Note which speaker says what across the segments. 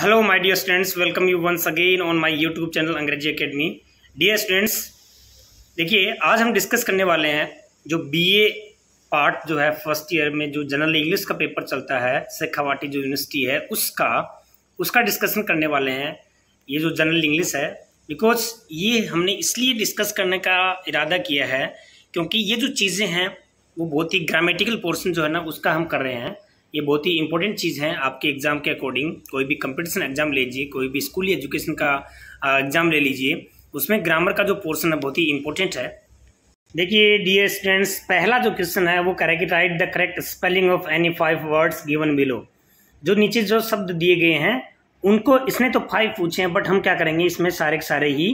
Speaker 1: Hello my dear students welcome you once again on my YouTube channel Angrezi academy dear students देखिए आज हम discuss करने वाले हैं जो बीए पार्ट जो है फर्स्ट ईयर में जो जनरल इंग्लिश का पेपर चलता है सेखावाटी जो यूनिवर्सिटी है उसका उसका डिस्कशन करने वाले हैं ये जो जनरल इंग्लिश है बिकॉज ये हमने इसलिए डिस्कस करने का इरादा किया है क्योंकि ये जो चीज़ें हैं वो बहुत ही ग्रामेटिकल पोर्सन जो है ना उसका हम कर रहे हैं ये बहुत ही इंपॉर्टेंट चीज़ है आपके एग्ज़ाम के अकॉर्डिंग कोई भी कंपटीशन एग्ज़ाम लीजिए कोई भी स्कूली एजुकेशन का एग्ज़ाम ले लीजिए उसमें ग्रामर का जो पोर्सन है बहुत ही इंपॉर्टेंट है देखिए डियर स्टूडेंट्स पहला जो क्वेश्चन है वो करें कि write the correct spelling of any five words given below जो नीचे जो शब्द दिए गए हैं उनको इसने तो फाइव पूछे हैं बट हम क्या करेंगे इसमें सारे के सारे ही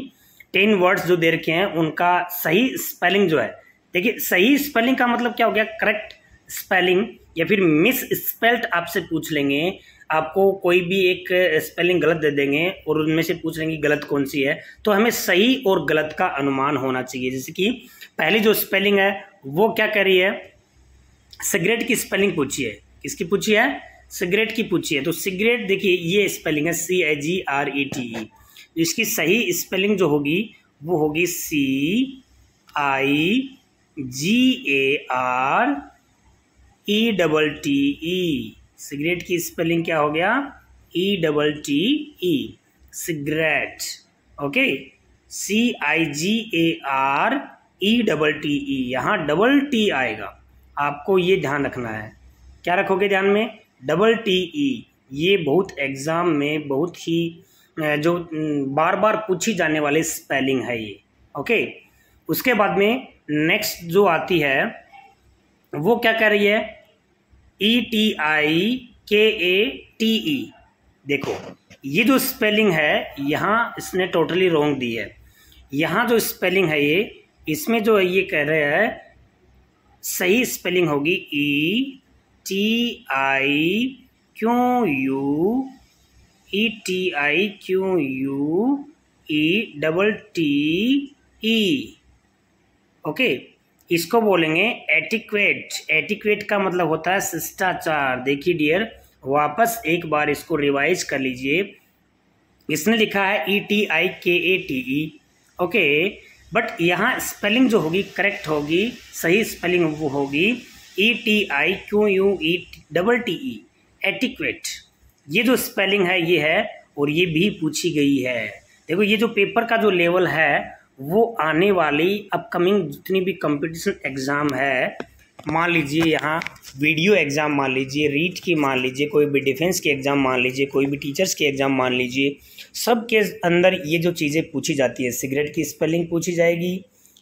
Speaker 1: टेन वर्ड्स जो दे रखे हैं उनका सही स्पेलिंग जो है देखिए सही स्पेलिंग का मतलब क्या हो गया करेक्ट स्पेलिंग या फिर मिस स्पेल्ट आपसे पूछ लेंगे आपको कोई भी एक स्पेलिंग गलत दे देंगे और उनमें से पूछ लेंगे गलत कौन सी है तो हमें सही और गलत का अनुमान होना चाहिए जैसे कि पहली जो स्पेलिंग है वो क्या कह रही है सिगरेट की स्पेलिंग पूछी है किसकी पूछी है सिगरेट की पूछी है तो सिगरेट देखिए ये स्पेलिंग है सी ए जी आर ई टी ई इसकी सही स्पेलिंग जो होगी वो होगी C I G A R E double T E cigarette की स्पेलिंग क्या हो गया E double T E cigarette okay C I G A R E double T E यहाँ डबल टी आएगा आपको ये ध्यान रखना है क्या रखोगे ध्यान में डबल टी ई ये बहुत एग्ज़ाम में बहुत ही जो बार बार पूछी जाने वाली स्पेलिंग है ये ओके उसके बाद में नेक्स्ट जो आती है वो क्या कह रही है ई T I K A T ई देखो ये जो स्पेलिंग है यहाँ इसने टोटली रोंग दी है यहाँ जो स्पेलिंग है ये इसमें जो ये कह रहे हैं सही स्पेलिंग होगी E T I Q U E T I Q U E double T E okay इसको बोलेंगे एटिक्वेट एटिक्वेट का मतलब होता है शिष्टाचार देखिए डियर वापस एक बार इसको रिवाइज कर लीजिए इसने लिखा है ई T I K A T E okay but यहाँ स्पेलिंग जो होगी करेक्ट होगी सही स्पेलिंग वो होगी E T I Q U E double T E etiquette ये जो स्पेलिंग है ये है और ये भी पूछी गई है देखो ये जो पेपर का जो लेवल है वो आने वाली अपकमिंग जितनी भी कंपटीशन एग्ज़ाम है मान लीजिए यहाँ वीडियो एग्ज़ाम मान लीजिए रीट की मान लीजिए कोई भी डिफेंस की एग्ज़ाम मान लीजिए कोई भी टीचर्स की एग्ज़ाम मान लीजिए सब के अंदर ये जो चीज़ें पूछी जाती है सिगरेट की स्पेलिंग पूछी जाएगी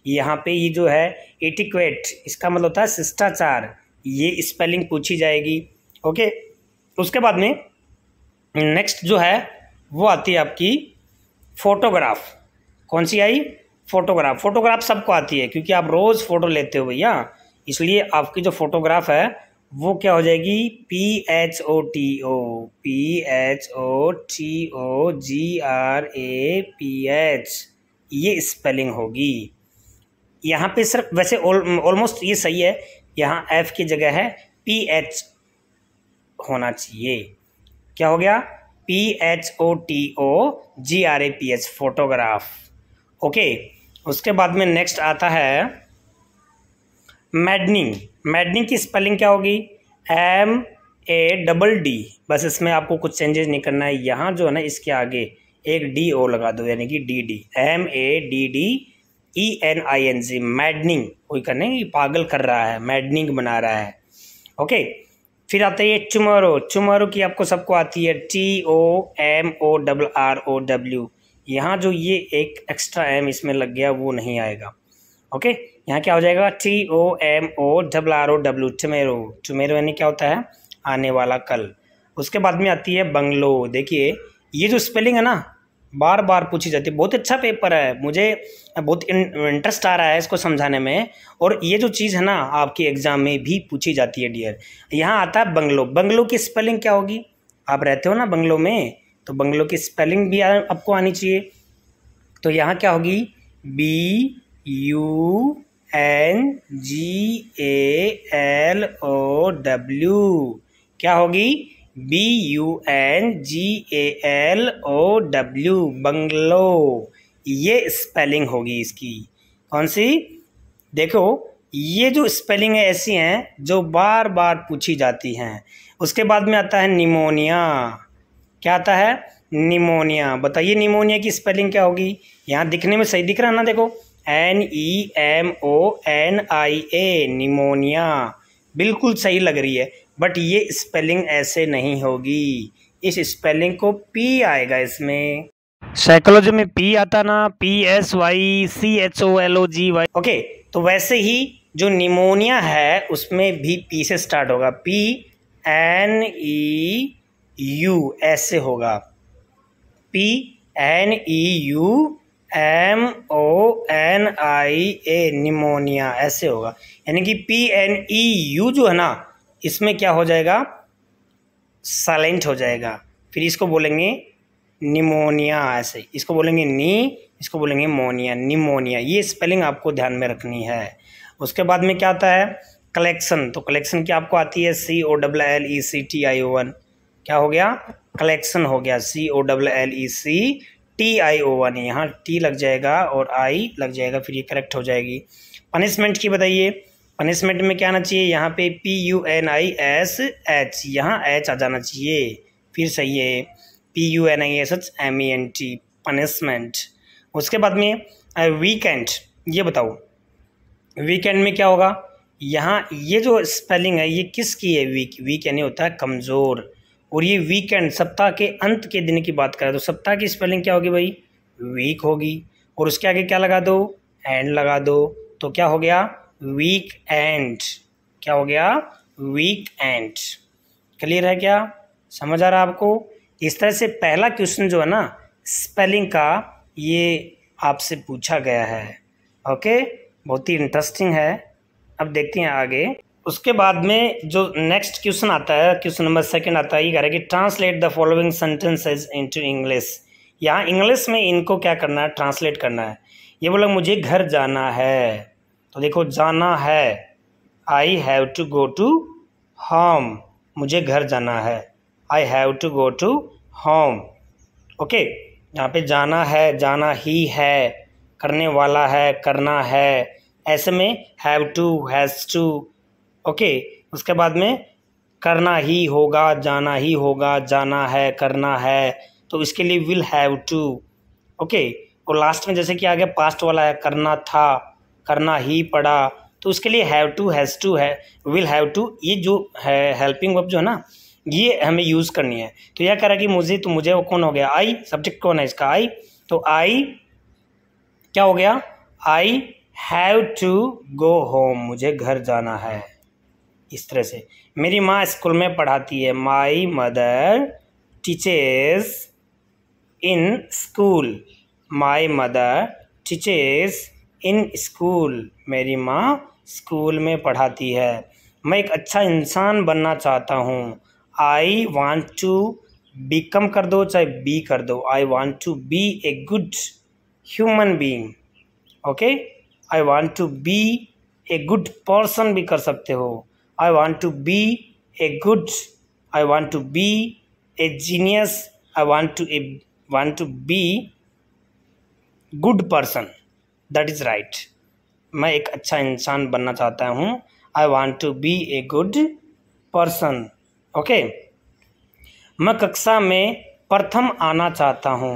Speaker 1: यहाँ पे ये जो है एटिक्वेट इसका मतलब होता है शिष्टाचार ये स्पेलिंग पूछी जाएगी ओके उसके बाद में नेक्स्ट जो है वो आती है आपकी फ़ोटोग्राफ कौन सी आई फ़ोटोग्राफ फ़ोटोग्राफ सबको आती है क्योंकि आप रोज़ फ़ोटो लेते हो भैया इसलिए आपकी जो फ़ोटोग्राफ है वो क्या हो जाएगी P H O T O P H O T O G R A P H ये स्पेलिंग होगी यहाँ पे सिर्फ वैसे ऑलमोस्ट ये सही है यहाँ एफ की जगह है पी एच होना चाहिए क्या हो गया P H O T O G R A P H photograph okay उसके बाद में नेक्स्ट आता है मैडनिंग मैडनिंग की स्पेलिंग क्या होगी एम ए डबल डी बस इसमें आपको कुछ चेंजेस नहीं करना है यहाँ जो है ना इसके आगे एक डी ओ लगा दो यानी कि D D M A D D E N I N G maddening कोई करने की पागल कर रहा है मैडनिंग बना रहा है ओके फिर आता है ये चुमारो चुमारो की आपको सबको आती है T O M O double R O W यहाँ जो ये एक एक्स्ट्रा एम इसमें लग गया वो नहीं आएगा ओके यहाँ क्या हो जाएगा T O M O double R O W tomorrow tomorrow यानी क्या होता है आने वाला कल उसके बाद में आती है बंगलो देखिए ये जो स्पेलिंग है ना बार बार पूछी जाती है बहुत अच्छा पेपर है मुझे बहुत इंटरेस्ट आ रहा है इसको समझाने में और ये जो चीज़ है ना आपकी एग्ज़ाम में भी पूछी जाती है डियर यहाँ आता है बंगलो बंगलो की स्पेलिंग क्या होगी आप रहते हो ना बंगलो में तो बंगलों की स्पेलिंग भी आपको आनी चाहिए तो यहाँ क्या होगी B U N G A L O W क्या होगी B U N G A L O W bungalow ये स्पेलिंग होगी इसकी कौन सी देखो ये जो स्पेलिंग है ऐसी हैं जो बार बार पूछी जाती हैं उसके बाद में आता है निमोनिया क्या आता है निमोनिया बताइए निमोनिया की स्पेलिंग क्या होगी यहाँ दिखने में सही दिख रहा है ना देखो N E M O N I A pneumonia बिल्कुल सही लग रही है बट ये स्पेलिंग ऐसे नहीं होगी इस स्पेलिंग को पी आएगा इसमें साइकोलॉजी में पी आता ना P S Y C H O L O G Y okay तो वैसे ही जो निमोनिया है उसमें भी पी से स्टार्ट होगा पी एन ई यू ऐसे होगा P N E U M O N I A pneumonia ऐसे होगा यानी कि पी एन ई यू जो है ना इसमें क्या हो जाएगा साइलेंट हो जाएगा फिर इसको बोलेंगे निमोनिया ऐसे इसको बोलेंगे नी इसको बोलेंगे मोनिया निमोनिया ये स्पेलिंग आपको ध्यान में रखनी है उसके बाद में क्या आता है कलेक्शन तो कलेक्शन की आपको आती है C O double L E C T I O N क्या हो गया कलेक्शन हो गया C O double L E C T I O N यहाँ टी लग जाएगा और आई लग जाएगा फिर ये करेक्ट हो जाएगी पनिशमेंट की बताइए पनिशमेंट में क्या आना चाहिए यहाँ पे P U N I S H यहाँ एच आ जाना चाहिए फिर सही है P U N I S H M E N T punishment उसके बाद में वीकेंड ये बताओ वीकेंड में क्या होगा यहाँ ये जो स्पेलिंग है ये किसकी है वीक वीक यानी होता है कमज़ोर और ये वीकेंड सप्ताह के अंत के दिन की बात करें तो सप्ताह की स्पेलिंग क्या होगी भाई वीक होगी और उसके आगे क्या लगा दो एंड लगा दो तो क्या हो गया वीक एंड क्या हो गया वीक एंड क्लियर है क्या समझ आ रहा है आपको इस तरह से पहला क्वेश्चन जो है ना स्पेलिंग का ये आपसे पूछा गया है ओके बहुत ही इंटरेस्टिंग है अब देखते हैं आगे उसके बाद में जो नेक्स्ट क्वेश्चन आता है क्वेश्चन नंबर सेकंड आता है ये कह रहा है कि translate the following sentences into English यहाँ इंग्लिश में इनको क्या करना है ट्रांसलेट करना है ये बोला मुझे घर जाना है तो देखो जाना है I have to go to home मुझे घर जाना है I have to go to home okay यहाँ पे जाना है जाना ही है करने वाला है करना है ऐसे में have to has to okay उसके बाद में करना ही होगा जाना ही होगा जाना है करना है तो इसके लिए विल हैव टू ओके और लास्ट में जैसे कि आगे पास्ट वाला है करना था करना ही पड़ा तो उसके लिए हैव टू हैज़ टू है विल हैव टू ये जो है हेल्पिंग वर्ब जो है ना ये हमें यूज़ करनी है तो यह कह रहा कि मुझे तो मुझे वो कौन हो गया आई सब्जेक्ट कौन है इसका आई तो आई क्या हो गया I have to go home मुझे घर जाना है इस तरह से मेरी माँ स्कूल में पढ़ाती है my mother teachers in school my mother teachers in school मेरी माँ स्कूल में पढ़ाती है मैं एक अच्छा इंसान बनना चाहता हूँ I want to become कर दो चाहे बी कर दो I want to be a good human being okay I want to be a good person भी कर सकते हो I want to be a good. I want to be a genius. I want to a, want to be good person that is right मैं एक अच्छा इंसान बनना चाहता हूँ I want to be a good person okay मैं कक्षा में प्रथम आना चाहता हूँ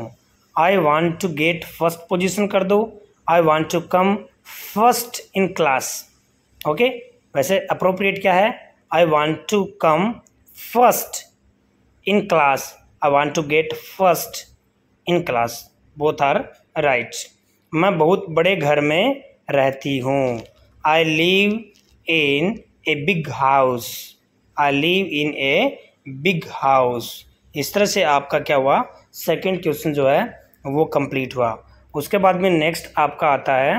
Speaker 1: I want to get first position कर दो I want to come first in class okay वैसे अप्रोप्रिएट क्या है I want to come first in class I want to get first in class both are right मैं बहुत बड़े घर में रहती हूँ I live in a big house I live in a big house इस तरह से आपका क्या हुआ सेकेंड क्वेश्चन जो है वो कंप्लीट हुआ उसके बाद में नेक्स्ट आपका आता है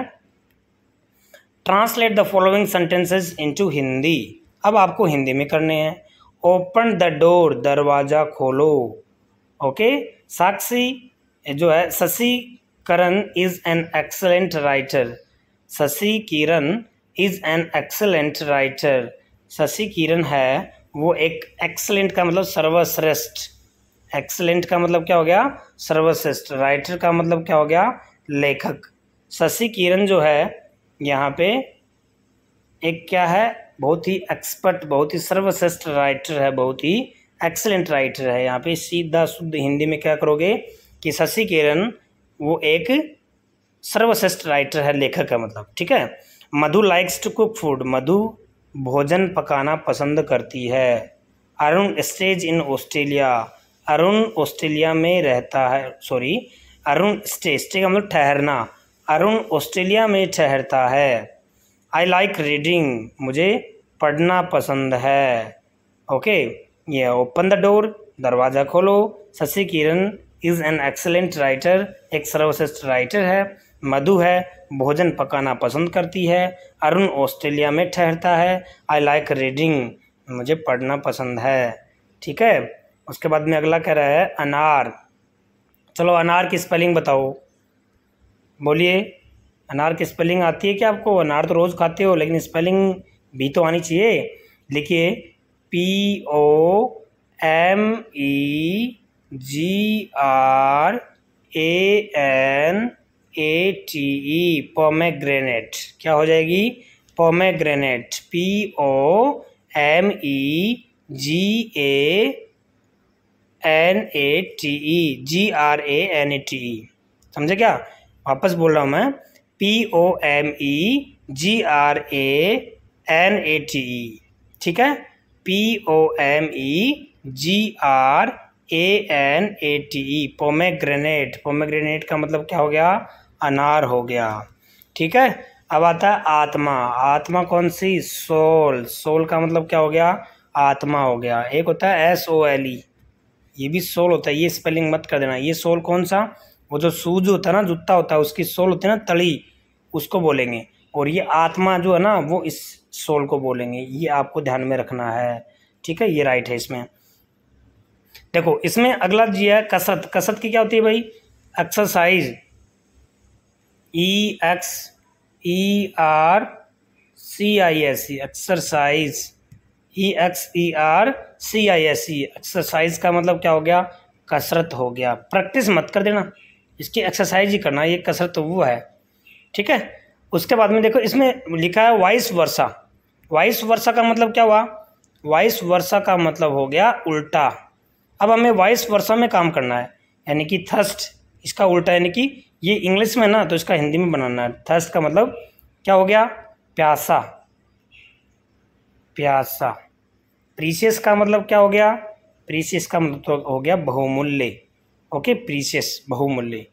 Speaker 1: translate the following into Hindi अब आपको हिंदी में करने हैं ओपन द डोर दरवाज़ा खोलो ओके साक्षी जो है Shashi Karan is an excellent writer Shashi Kiran is an excellent writer Shashi Kiran है वो एक एक्सलेंट का मतलब सर्वश्रेष्ठ एक्सलेंट का मतलब क्या हो गया सर्वश्रेष्ठ राइटर का मतलब क्या हो गया लेखक शशि किरण जो है यहाँ पे एक क्या है बहुत ही एक्सपर्ट बहुत ही सर्वश्रेष्ठ राइटर है बहुत ही एक्सलेंट राइटर है यहाँ पे सीधा शुद्ध हिंदी में क्या करोगे कि शशि किरण वो एक सर्वश्रेष्ठ राइटर है लेखक है मतलब ठीक है Madhu likes to cook food Madhu भोजन पकाना पसंद करती है Arun stays in Australia Arun Australia में रहता है सॉरी अरुण स्टेज ठीक है मतलब ठहरना अरुण ऑस्ट्रेलिया में ठहरता है आई लाइक रीडिंग मुझे पढ़ना पसंद है ओके ये ओपन द डोर दरवाज़ा खोलो Shashi Kiran is an excellent writer एक सर्वश्रेष्ठ राइटर है मधु है भोजन पकाना पसंद करती है अरुण ऑस्ट्रेलिया में ठहरता है आई लाइक रीडिंग मुझे पढ़ना पसंद है ठीक है उसके बाद में अगला कह रहा है अनार चलो अनार की स्पेलिंग बताओ बोलिए अनार की स्पेलिंग आती है क्या आपको अनार तो रोज़ खाते हो लेकिन स्पेलिंग भी तो आनी चाहिए लिखिए P O M E G R A N A T E pomegranate क्या हो जाएगी pomegranate P O M E G A N A T E G R A N A T E समझे क्या वापस बोल रहा हूँ मैं P O M E G R A N A T E ठीक है P O M E G R A N A T E pomegranate pomegranate का मतलब क्या हो गया अनार हो गया ठीक है अब आता है आत्मा आत्मा कौन सी सोल सोल का मतलब क्या हो गया आत्मा हो गया एक होता है एस ओ एल ई ये भी सोल होता है ये स्पेलिंग मत कर देना ये सोल कौन सा वो जो शूज होता है ना जूता होता है उसकी सोल होती है ना तड़ी उसको बोलेंगे और ये आत्मा जो है ना वो इस सोल को बोलेंगे ये आपको ध्यान में रखना है ठीक है ये राइट है इसमें देखो इसमें अगला जी है कसरत कसरत की क्या होती है भाई exercise E X E R C I S E exercise E X E R C I S E exercise का मतलब क्या हो गया कसरत हो गया प्रैक्टिस मत कर देना इसकी एक्सरसाइज ही करना ये कसरत तो वो है ठीक है उसके बाद में देखो इसमें लिखा है वाइस वर्षा वाइस वर्षा का मतलब क्या हुआ वाइस वर्षा का मतलब हो गया उल्टा अब हमें वाइस वर्षा में काम करना है यानी कि थर्स्ट इसका उल्टा यानी कि ये इंग्लिश में ना तो इसका हिंदी में बनाना है थर्स्ट का मतलब क्या हो गया प्यासा प्यासा प्रीसीस का मतलब क्या हो गया प्रीसीस का मतलब तो हो गया बहुमूल्य ओके प्रीशियस बहुमूल्य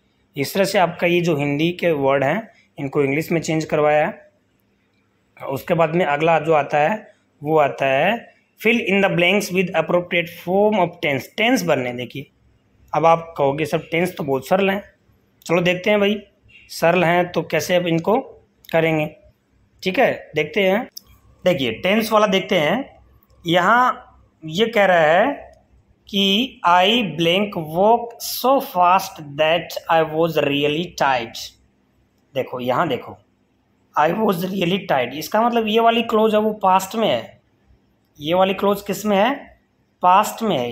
Speaker 1: इस तरह से आपका ये जो हिंदी के वर्ड हैं इनको इंग्लिश में चेंज करवाया है उसके बाद में अगला जो आता है वो आता है fill in the blanks with appropriate form of tense tense बनने देखिए अब आप कहोगे सब टेंस तो बहुत सरल हैं चलो देखते हैं भाई सरल हैं तो कैसे अब इनको करेंगे ठीक है देखते हैं देखिए टेंस वाला देखते हैं यहाँ ये कह रहा है कि I blank walk so fast that I was really tight देखो यहाँ देखो आई वॉज रियली टाइट इसका मतलब ये वाली क्लोज है वो पास्ट में है ये वाली क्लोज किस में है पास्ट में है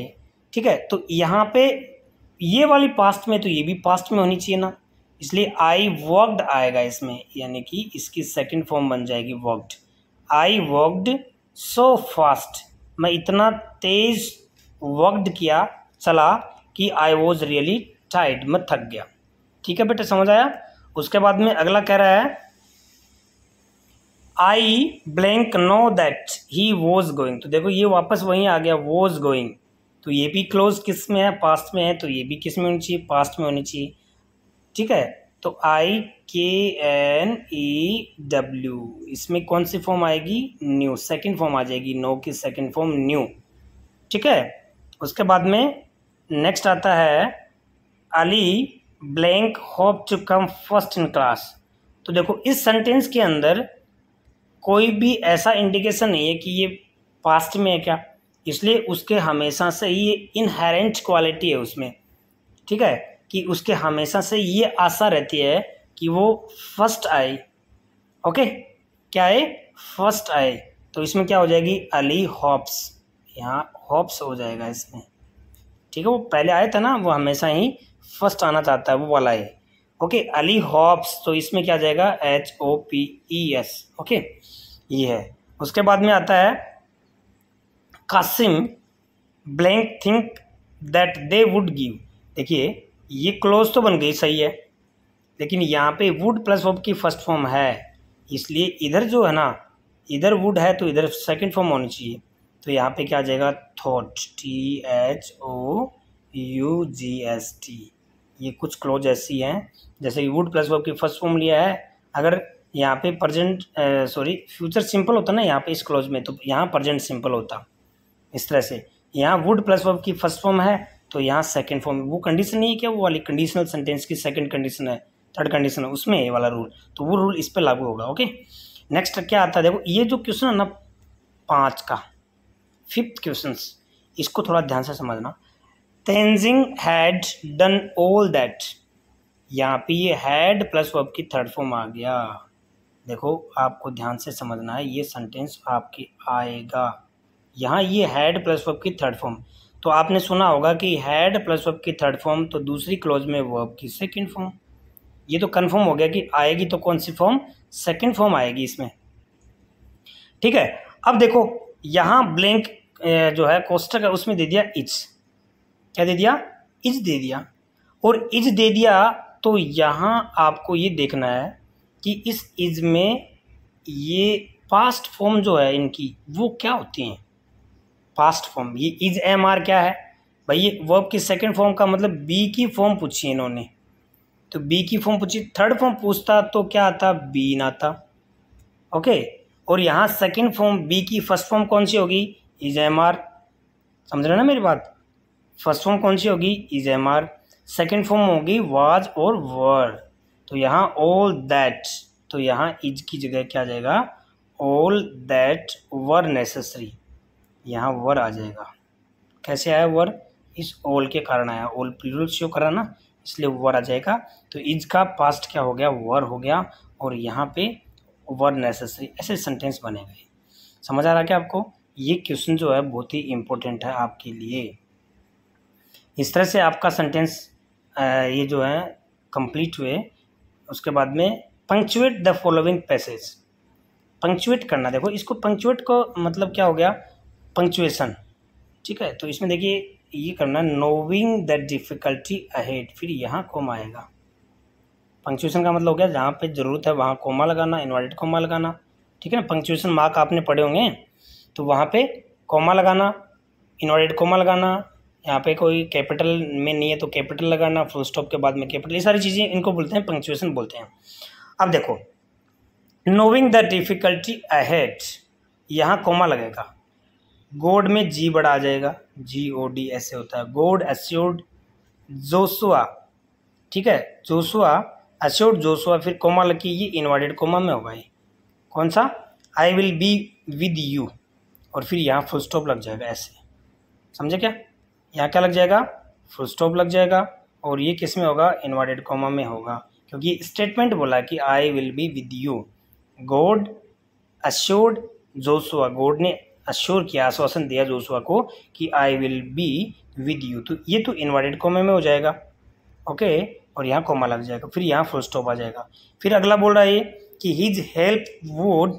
Speaker 1: ठीक है तो यहाँ पे ये वाली पास्ट में तो ये भी पास्ट में होनी चाहिए ना इसलिए आई वर्कड आएगा इसमें यानी कि इसकी सेकंड फॉर्म बन जाएगी worked I worked so fast मैं इतना तेज़ वक्त किया चला कि आई वॉज रियली टाइड मैं थक गया ठीक है बेटे समझ आया उसके बाद में अगला कह रहा है I blank know that he was going तो देखो ये वापस वहीं आ गया वॉज गोइंग तो ये भी क्लोज किस में है पास्ट में है तो ये भी किस में होनी चाहिए पास्ट में होनी चाहिए ठीक है तो आई के एन ई डब्ल्यू इसमें कौन सी फॉर्म आएगी न्यू सेकेंड फॉर्म आ जाएगी नो की सेकेंड फॉर्म न्यू ठीक है उसके बाद में नेक्स्ट आता है Ali blank hope to come first in class तो देखो इस सेंटेंस के अंदर कोई भी ऐसा इंडिकेशन नहीं है कि ये पास्ट में है क्या इसलिए उसके हमेशा से ये इनहेरेंट क्वालिटी है उसमें ठीक है कि उसके हमेशा से ये आशा रहती है कि वो फर्स्ट आए ओके क्या है फर्स्ट आए तो इसमें क्या हो जाएगी अली हॉप्स यहाँ हॉप्स हो जाएगा इसमें ठीक है वो पहले आया था ना वो हमेशा ही फर्स्ट आना चाहता है वो वाला है ओके अली हॉप्स तो इसमें क्या जाएगा H O P E S okay ये है उसके बाद में आता है Qasim blank think that they would give देखिए ये क्लोज तो बन गई सही है लेकिन यहाँ पे वुड प्लस होप की फर्स्ट फॉर्म है इसलिए इधर जो है ना इधर वुड है तो इधर सेकंड फॉर्म होनी चाहिए तो यहाँ पे क्या आ जाएगा thought T H O U G S T ये कुछ क्लोज ऐसी हैं जैसे कि वुड प्लस वर्ब की फर्स्ट फॉर्म लिया है अगर यहाँ पे प्रजेंट सॉरी फ्यूचर सिंपल होता ना यहाँ पे इस क्लोज में तो यहाँ प्रजेंट सिंपल होता इस तरह से यहाँ वुड प्लस वर्ब की फर्स्ट फॉर्म है तो यहाँ सेकेंड फॉर्म वो कंडीशन नहीं है क्या वो वाली कंडीशनल सेंटेंस की सेकेंड कंडीशन है थर्ड कंडीशन है उसमें ये वाला रूल तो वो रूल इस पर लागू होगा ओके नेक्स्ट क्या आता है देखो ये जो क्वेश्चन है ना पाँच का फिफ्थ क्वेश्चन इसको थोड़ा ध्यान से समझना Tenzing had done all that यहाँ पे ये हैड प्लस वर्ब की थर्ड फॉर्म आ गया देखो आपको ध्यान से समझना है ये सेंटेंस आपके आएगा यहाँ ये हैड प्लस वर्ब की थर्ड फॉर्म तो आपने सुना होगा कि हैड प्लस वर्ब की थर्ड फॉर्म तो दूसरी क्लोज में वर्ब की सेकंड फॉर्म ये तो कंफर्म हो गया कि आएगी तो कौन सी फॉर्म सेकंड फॉर्म आएगी इसमें ठीक है अब देखो यहाँ ब्लैंक जो है कोस्टर है उसमें दे दिया इज क्या दे दिया इज दे दिया और इज दे दिया तो यहाँ आपको ये देखना है कि इस इज में ये पास्ट फॉर्म जो है इनकी वो क्या होती हैं पास्ट फॉर्म ये इज एम आर क्या है भाई ये वर्ब की सेकंड फॉर्म का मतलब बी की फॉर्म पूछी इन्होंने तो बी की फॉर्म पूछी थर्ड फॉर्म पूछता तो क्या आता बी ना आता ओके और यहाँ सेकेंड फॉर्म बी की फर्स्ट फॉर्म कौन सी होगी इज एम आर समझ रहे ना मेरी बात फर्स्ट फॉर्म कौन सी होगी is am are second form होगी वाज और वर तो यहाँ ऑल दैट तो यहाँ इज की जगह क्या आ जाएगा ऑल दैट वर नेसेसरी यहाँ वर आ जाएगा कैसे आया वर इस ऑल के कारण आया ऑल प्लूरल शो करा ना इसलिए वर आ जाएगा तो इज का पास्ट क्या हो गया वर हो गया और यहाँ पे वर नेसेसरी ऐसे सेंटेंस बने हुए समझ आ रहा है क्या आपको ये क्वेश्चन जो है बहुत ही इम्पोर्टेंट है आपके लिए इस तरह से आपका सेंटेंस ये जो है कंप्लीट हुए उसके बाद में punctuate the following passage punctuate करना देखो इसको पंक्चुएट को मतलब क्या हो गया पंक्चुएशन ठीक है तो इसमें देखिए ये करना नोविंग द डिफ़िकल्टी अहेड फिर यहाँ कौन आएगा पंक्चुएशन का मतलब हो गया जहाँ पे ज़रूरत है वहाँ कोमा लगाना इन्वर्टेड कोमा लगाना ठीक है ना पंक्चुएशन मार्क आपने पढ़े होंगे तो वहाँ पे कोमा लगाना इन्वर्टेड कोमा लगाना यहाँ पे कोई कैपिटल में नहीं है तो कैपिटल लगाना फुल स्टॉप के बाद में कैपिटल ये सारी चीज़ें इनको बोलते हैं पंक्चुएशन बोलते हैं अब देखो नोविंग द डिफ़िकल्टी अहेड यहाँ कोमा लगेगा गोड में जी बड़ा आ जाएगा जी ओ डी ऐसे होता है गोड एस्योर्ड जोसुआ ठीक है जोसुआ अश्योर्ड जोशुआ फिर कोमा लकी ये इन्वर्टेड कोमा में होगा ये कौन सा I will be with you और फिर यहाँ फुल स्टॉप लग जाएगा ऐसे समझे क्या यहाँ क्या लग जाएगा फुल स्टॉप लग जाएगा और ये किस में होगा इन्वर्टेड कोमा में होगा क्योंकि स्टेटमेंट बोला कि I will be with you God assured Joshua God ने अश्योर किया आश्वासन दिया जोसुआ को कि I will be with you तो ये तो इन्वर्टेड कोमा में हो जाएगा ओके और यहाँ कोमा लग जाएगा फिर यहाँ फुल स्टॉप आ जाएगा फिर अगला बोल रहा है कि his help would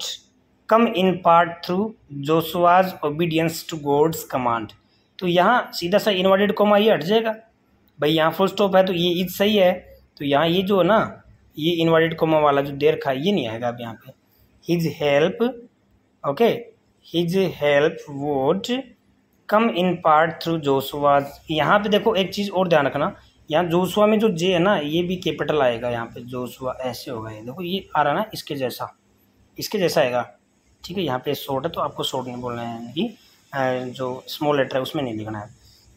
Speaker 1: come in part through Joshua's obedience to God's command तो यहाँ सीधा सा इन्वर्टेड कोमा ये हट जाएगा भाई यहाँ फुल स्टॉप है तो ये ईद सही है तो यहाँ ये जो है ना ये इन्वर्टेड कोमा वाला जो देर खा ये नहीं आएगा अब यहाँ पे his help okay his help would come in part through Joshua's यहाँ पे देखो एक चीज़ और ध्यान रखना यहाँ जोशुआ में जो जे है ना ये भी कैपिटल आएगा यहाँ पे जोशुआ ऐसे होगा ये देखो ये आ रहा ना इसके जैसा इसके जैसा आएगा ठीक है यहाँ पे शॉर्ट है तो आपको शॉर्ट नहीं बोलना है कि जो स्मॉल लेटर है उसमें नहीं लिखना है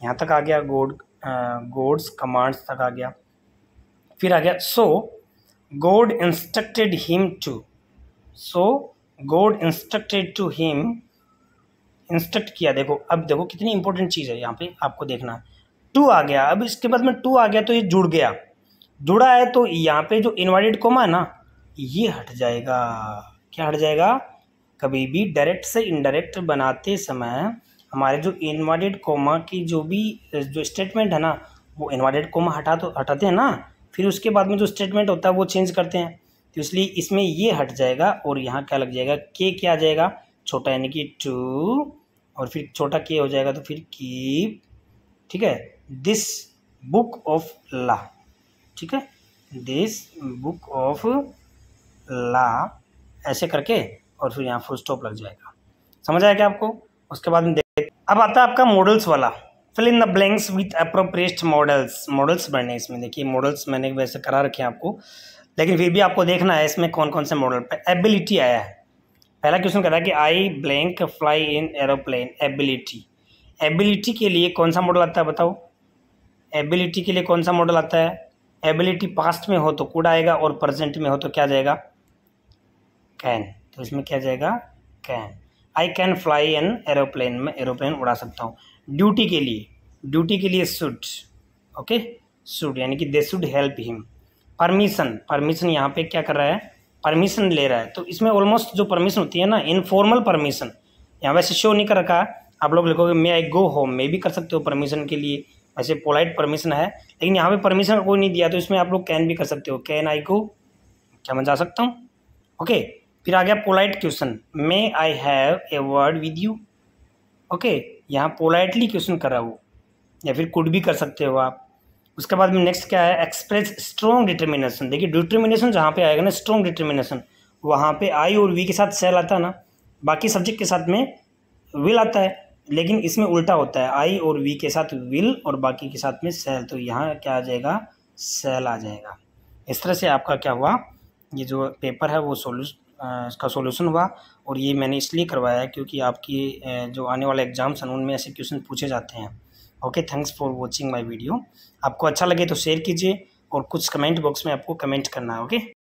Speaker 1: यहाँ तक आ गया गोड गोड्स कमांड्स तक आ गया फिर आ गया सो गोड इंस्ट्रक्टेड हिम टू सो गोड इंस्ट्रक्टेड टू हिम इंस्ट्रक्ट किया देखो अब देखो कितनी इंपॉर्टेंट चीज़ है यहाँ पे आपको देखना टू आ गया अब इसके बाद में टू आ गया तो ये जुड़ गया जुड़ा है तो यहाँ पे जो इन्वर्टेड कोमा है ना ये हट जाएगा क्या हट जाएगा कभी भी डायरेक्ट से इनडायरेक्ट बनाते समय हमारे जो इन्वर्टेड कोमा की जो भी जो स्टेटमेंट है ना वो इन्वर्टेड कोमा हटा तो हटाते हैं ना फिर उसके बाद में जो स्टेटमेंट होता है वो चेंज करते हैं तो इसलिए इसमें ये हट जाएगा और यहाँ क्या लग जाएगा के क्या आ जाएगा छोटा यानी कि टू और फिर छोटा के हो जाएगा तो फिर कीप ठीक है दिस बुक ऑफ ला ठीक है दिस बुक ऑफ ला ऐसे करके और फिर यहाँ फुल स्टॉप लग जाएगा समझ आया क्या आपको उसके बाद देख अब आता है आपका मॉडल्स वाला fill in the blanks with appropriate modals modals बनने इसमें देखिए मॉडल्स मैंने वैसे करा रखे हैं आपको लेकिन फिर भी आपको देखना है इसमें कौन कौन से मॉडल पर एबिलिटी आया है पहला क्वेश्चन कह रहा है कि I blank fly in aeroplane ability ability के लिए कौन सा मॉडल आता है बताओ एबिलिटी के लिए कौन सा मॉडल आता है एबिलिटी पास्ट में हो तो कुड आएगा और प्रेजेंट में हो तो क्या जाएगा कैन तो इसमें क्या जाएगा can I can fly an aeroplane में एरोप्लेन उड़ा सकता हूँ ड्यूटी के लिए ड्यूटी के लिए सुड ओके सुड यानी कि they should help him permission permission यहाँ पे क्या कर रहा है परमिशन ले रहा है तो इसमें ऑलमोस्ट जो परमिशन होती है ना इनफॉर्मल परमिशन यहाँ वैसे शो नहीं कर रखा आप लोग लिखोगे मे आई गो होम मे भी कर सकते हो परमिशन के लिए ऐसे पोलाइट परमिशन है लेकिन यहाँ पे परमिशन का कोई नहीं दिया तो इसमें आप लोग कैन भी कर सकते हो कैन आई को क्या मैं जा सकता हूँ ओके फिर आ गया polite question may I have a word with you okay यहाँ पोलाइटली क्वेश्चन करा वो या फिर कुड भी कर सकते हो आप उसके बाद में नेक्स्ट क्या है एक्सप्रेस स्ट्रॉन्ग डिटर्मिनेशन देखिए डिटर्मिनेशन जहाँ पे आएगा ना स्ट्रॉन्ग डिटर्मिनेशन वहाँ पे आई और वी के साथ सेल आता है ना बाकी सब्जेक्ट के साथ में विल आता है लेकिन इसमें उल्टा होता है आई और वी के साथ विल और बाकी के साथ में सेल तो यहाँ क्या आ जाएगा सेल आ जाएगा इस तरह से आपका क्या हुआ ये जो पेपर है वो सोल्यूश इसका सोल्यूशन हुआ और ये मैंने इसलिए करवाया है क्योंकि आपकी जो आने वाले एग्जाम्स हैं उनमें ऐसे क्वेश्चन पूछे जाते हैं okay thanks for watching my video आपको अच्छा लगे तो शेयर कीजिए और कुछ कमेंट बॉक्स में आपको कमेंट करना है ओके